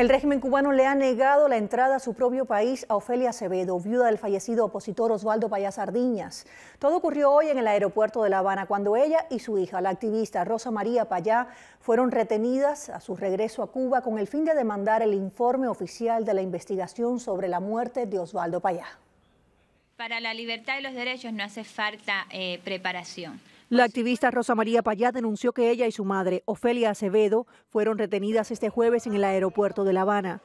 El régimen cubano le ha negado la entrada a su propio país a Ofelia Acevedo, viuda del fallecido opositor Osvaldo Payá Sardiñas. Todo ocurrió hoy en el aeropuerto de La Habana, cuando ella y su hija, la activista Rosa María Payá, fueron retenidas a su regreso a Cuba con el fin de demandar el informe oficial de la investigación sobre la muerte de Osvaldo Payá. Para la libertad y los derechos no hace falta eh, preparación. La activista Rosa María Payá denunció que ella y su madre, Ofelia Acevedo, fueron retenidas este jueves en el aeropuerto de La Habana.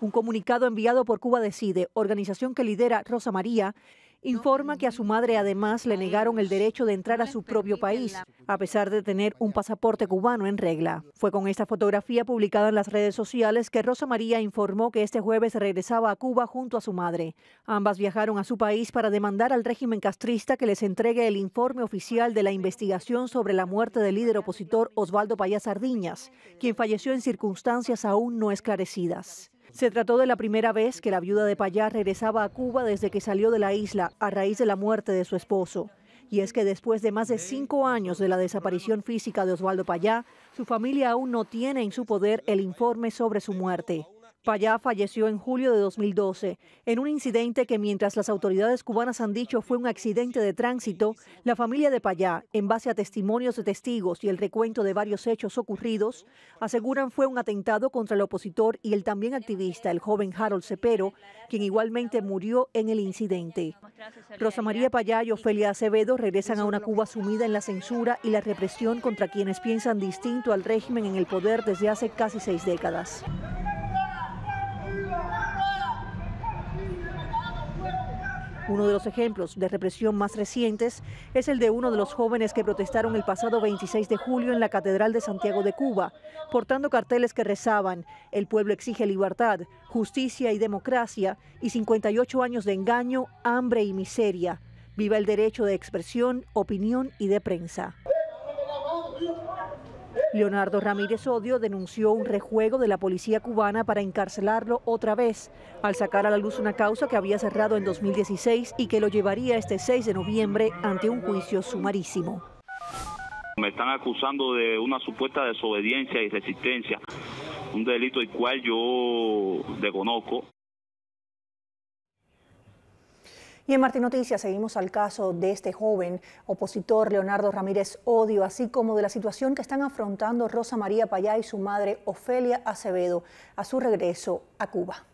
Un comunicado enviado por Cuba Decide, organización que lidera Rosa María, informa que a su madre además le negaron el derecho de entrar a su propio país, a pesar de tener un pasaporte cubano en regla. Fue con esta fotografía publicada en las redes sociales que Rosa María informó que este jueves regresaba a Cuba junto a su madre. Ambas viajaron a su país para demandar al régimen castrista que les entregue el informe oficial de la investigación sobre la muerte del líder opositor Osvaldo Payas Sardiñas, quien falleció en circunstancias aún no esclarecidas. Se trató de la primera vez que la viuda de Payá regresaba a Cuba desde que salió de la isla a raíz de la muerte de su esposo. Y es que después de más de cinco años de la desaparición física de Osvaldo Payá, su familia aún no tiene en su poder el informe sobre su muerte. Payá falleció en julio de 2012 en un incidente que mientras las autoridades cubanas han dicho fue un accidente de tránsito, la familia de Payá, en base a testimonios de testigos y el recuento de varios hechos ocurridos, aseguran fue un atentado contra el opositor y el también activista, el joven Harold Cepero, quien igualmente murió en el incidente. Rosa María Payá y Ofelia Acevedo regresan a una Cuba sumida en la censura y la represión contra quienes piensan distinto al régimen en el poder desde hace casi seis décadas. Uno de los ejemplos de represión más recientes es el de uno de los jóvenes que protestaron el pasado 26 de julio en la Catedral de Santiago de Cuba, portando carteles que rezaban, el pueblo exige libertad, justicia y democracia, y 58 años de engaño, hambre y miseria. Viva el derecho de expresión, opinión y de prensa. Leonardo Ramírez Odio denunció un rejuego de la policía cubana para encarcelarlo otra vez, al sacar a la luz una causa que había cerrado en 2016 y que lo llevaría este 6 de noviembre ante un juicio sumarísimo. Me están acusando de una supuesta desobediencia y resistencia, un delito el cual yo desconozco. Y en Martín Noticias seguimos al caso de este joven opositor Leonardo Ramírez Odio, así como de la situación que están afrontando Rosa María Payá y su madre Ofelia Acevedo a su regreso a Cuba.